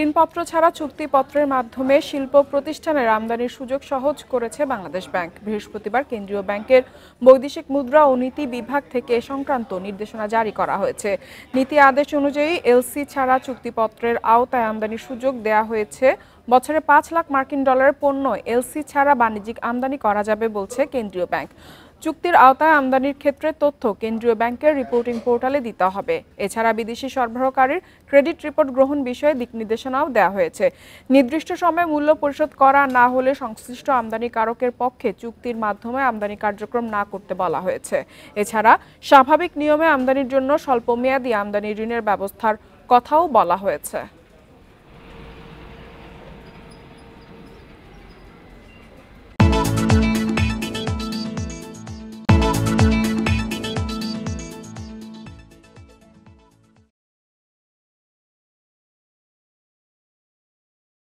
ঋণপত্র ছাড়া চুক্তিপত্রের মাধ্যমে শিল্প প্রতিষ্ঠানের আমদানির সুযোগ সহজ করেছে বাংলাদেশ ব্যাংক বৃহস্পতিবার কেন্দ্রীয় ব্যাংকের বৈদেশিক মুদ্রা ও নীতি বিভাগ থেকে সংক্রান্ত নির্দেশনা জারি করা হয়েছে নীতি আদেশ অনুযায়ী এলসি ছাড়া চুক্তিপত্রের আওতায় আমদানির সুযোগ দেয়া হয়েছে বছরে পাঁচ লাখ মার্কিন ডলারের পণ্য এলসি ছাড়া বাণিজ্যিক আমদানি করা যাবে বলছে কেন্দ্রীয় ব্যাংক চুক্তির আওতায় আমদানির ক্ষেত্রে তথ্য কেন্দ্রীয় ব্যাংকের রিপোর্টিং পোর্টালে দিতে হবে এছাড়া বিদেশি সরবরাহকারীর ক্রেডিট রিপোর্ট গ্রহণ বিষয়ে দিক নির্দেশনাও দেওয়া হয়েছে নির্দিষ্ট সময়ে মূল্য পরিশোধ করা না হলে সংশ্লিষ্ট আমদানিকারকের পক্ষে চুক্তির মাধ্যমে আমদানি কার্যক্রম না করতে বলা হয়েছে এছাড়া স্বাভাবিক নিয়মে আমদানির জন্য স্বল্পমেয়াদী আমদানি ঋণের ব্যবস্থার কথাও বলা হয়েছে